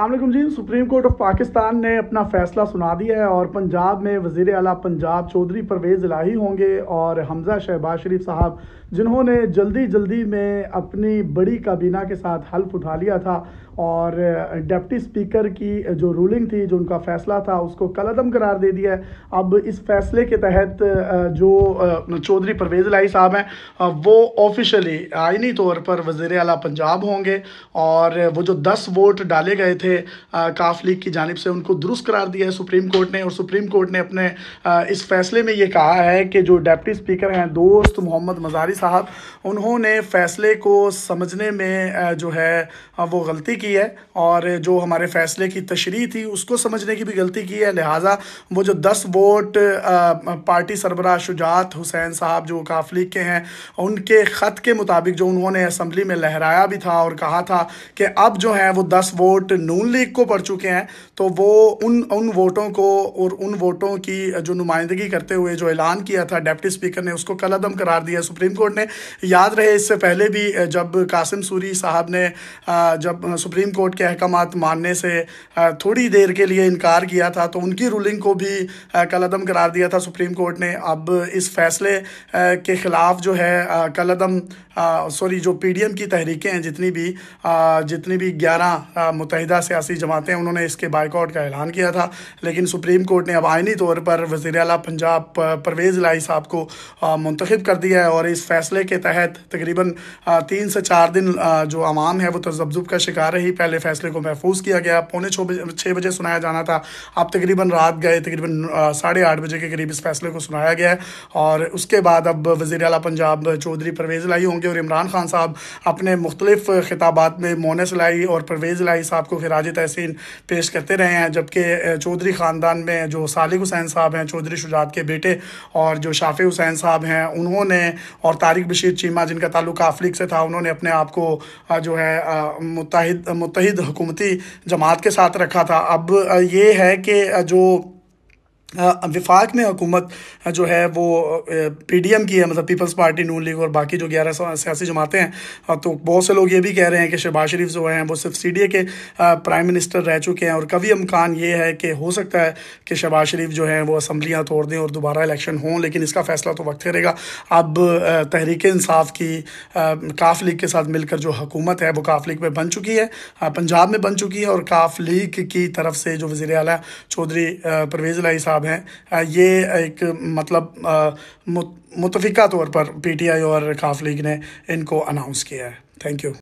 अल्लाम ji supreme court of Pakistan ने अपना फैसला सुना दिया है और पंजाब में वजीर अला पंजाब चौधरी परवेज़ इलाही होंगे और हमज़ा शहबाज शरीफ साहब जिन्होंने जल्दी जल्दी में अपनी बड़ी काबीना के साथ हल्फ उठा लिया था और डिप्टी स्पीकर की जो रूलिंग थी जो उनका फैसला था उसको कलदम करार दे दिया है अब इस फैसले के तहत जो चौधरी परवेज़ इलाही साहब हैं वो ऑफिशली आइनी तौर पर वजीर अला पंजाब होंगे और वो जो दस वोट डाले गए थे थे काफ लीग की जानब से उनको दुरुस्त करार दिया है सुप्रीम कोर्ट ने और सुप्रीम कोर्ट ने अपने आ, इस फैसले में ये कहा है कि जो डेप्टी स्पीकर हैं दोस्त मोहम्मद मजारी साहब उन्होंने फैसले को समझने में जो है वो गलती की है और जो हमारे फैसले की तशरी थी उसको समझने की भी गलती की है लिहाजा वो जो दस वोट पार्टी सरबरा शुजात हुसैन साहब जो काफ लीग के हैं उनके ख़त के मुताबिक जो उन्होंने असम्बली में लहराया भी था और कहा था कि अब जो है वो दस वोट नू नून लीग को पढ़ चुके हैं तो वो उन उन वोटों को और उन वोटों की जो नुमाइंदगी करते हुए जो ऐलान किया था डेप्टी स्पीकर ने उसको कलदम करार दिया सुप्रीम कोर्ट ने याद रहे इससे पहले भी जब कासिम सूरी साहब ने जब सुप्रीम कोर्ट के अहकाम मानने से थोड़ी देर के लिए इनकार किया था तो उनकी रूलिंग को भी कलदम करार दिया था सुप्रीम कोर्ट ने अब इस फैसले के ख़िलाफ़ जो है कलदम सॉरी जो पीडीएम की तहरीकें हैं जितनी भी जितनी भी ग्यारह मुतहदा सियासी जमातें उन्होंने इसके बाइकआउट का ऐलान किया था लेकिन सुप्रीम कोर्ट ने अब आइनी तौर पर वजीर अला पंजाब परवेज़ लाई साहब को मुंतखब कर दिया है और इस फैसले के तहत तकरीबन तीन से चार दिन जो आवाम है वो तजब्जुब का शिकार रही पहले फैसले को महफूज किया गया पौने छः बजे सुनाया जाना था अब तकरीबन रात गए तकरीबन साढ़े आठ बजे के करीब इस फैसले को सुनाया गया है और उसके बाद अब वजीर अला पंजाब चौधरी परवेज़ लाई होंगे और इमरान खान साहब अपने मुख्तलिफ खिताबात में मोनस लाई और परवेज़ लाई साहब को खराज ताज तहसीन पेश करते रहे हैं जबकि चौधरी ख़ानदान में जो सालिक हुसैन साहब हैं चौधरी शुजात के बेटे और जो शाफी हुसैन साहब हैं उन्होंने और तारिक बशीर चीमा जिनका ताल्लुक आफरीक से था उन्होंने अपने आप को जो है मुतहद मुतहद हुकूमती जमात के साथ रखा था अब ये है कि जो विफाक में हुकूमत जो है वो पी डी एम की है मतलब पीपल्स पार्टी नून लीग और बाकी जो ग्यारह सियासी जमातें हैं तो बहुत से लोग ये भी कह रहे हैं कि शहबाज शरीफ जो हैं वो सिर्फ सी डी ए के प्राइम मिनिस्टर रह चुके हैं और कभी अमकान ये है कि हो सकता है कि शहबाज शरीफ जो हैं वो असम्बलियाँ तोड़ दें और दोबारा इलेक्शन हों लेकिन इसका फैसला तो वक्त करेगा अब तहरीक इंसाफ की काफ लीग के साथ मिलकर जो हकूमत है वो काफ लीग में बन चुकी है पंजाब में बन चुकी है और काफ लीग की तरफ से जो वज़ी अला चौधरी परवेज़ लाई साहब साहब हैं ये एक मतलब मुतफ़ा तौर पर पीटीआई और काफ लीग ने इनको अनाउंस किया है थैंक यू